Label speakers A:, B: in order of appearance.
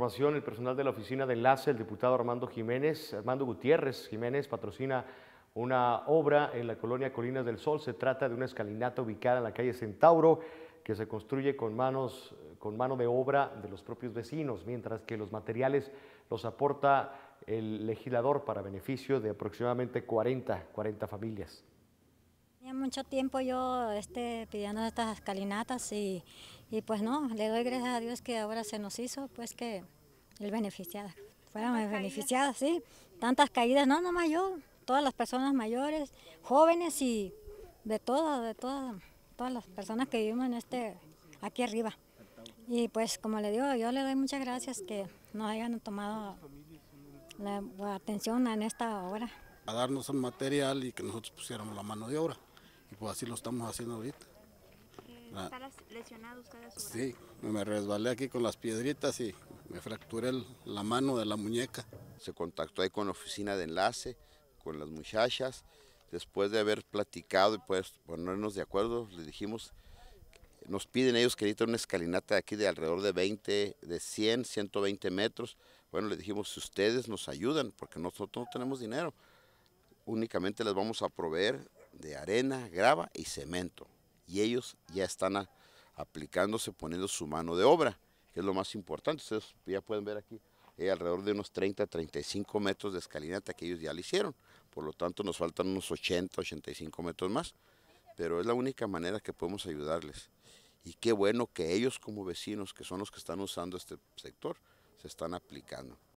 A: Información, el personal de la oficina de enlace, el diputado Armando Jiménez, Armando Gutiérrez Jiménez patrocina una obra en la colonia Colinas del Sol. Se trata de una escalinata ubicada en la calle Centauro que se construye con, manos, con mano de obra de los propios vecinos, mientras que los materiales los aporta el legislador para beneficio de aproximadamente 40, 40 familias.
B: Tenía mucho tiempo yo este, pidiendo estas escalinatas y y pues no, le doy gracias a Dios que ahora se nos hizo, pues que el beneficiada, fuéramos beneficiadas, sí. Tantas caídas, no nomás yo, todas las personas mayores, jóvenes y de todas, de todas, todas las personas que vivimos en este, aquí arriba. Y pues como le digo, yo le doy muchas gracias que nos hayan tomado la, atención en esta obra.
C: A darnos el material y que nosotros pusiéramos la mano de obra. Y pues así lo estamos haciendo ahorita. Ah. ¿Está Sí, me resbalé aquí con las piedritas y me
D: fracturé la mano de la muñeca. Se contactó ahí con la oficina de enlace, con las muchachas. Después de haber platicado y pues ponernos de acuerdo, les dijimos, nos piden ellos que editen una escalinata aquí de alrededor de 20, de 100, 120 metros. Bueno, les dijimos, si ustedes nos ayudan, porque nosotros no tenemos dinero, únicamente les vamos a proveer de arena, grava y cemento y ellos ya están aplicándose, poniendo su mano de obra, que es lo más importante. Ustedes ya pueden ver aquí eh, alrededor de unos 30, 35 metros de escalinata que ellos ya le hicieron. Por lo tanto, nos faltan unos 80, 85 metros más. Pero es la única manera que podemos ayudarles. Y qué bueno que ellos como vecinos, que son los que están usando este sector, se están aplicando.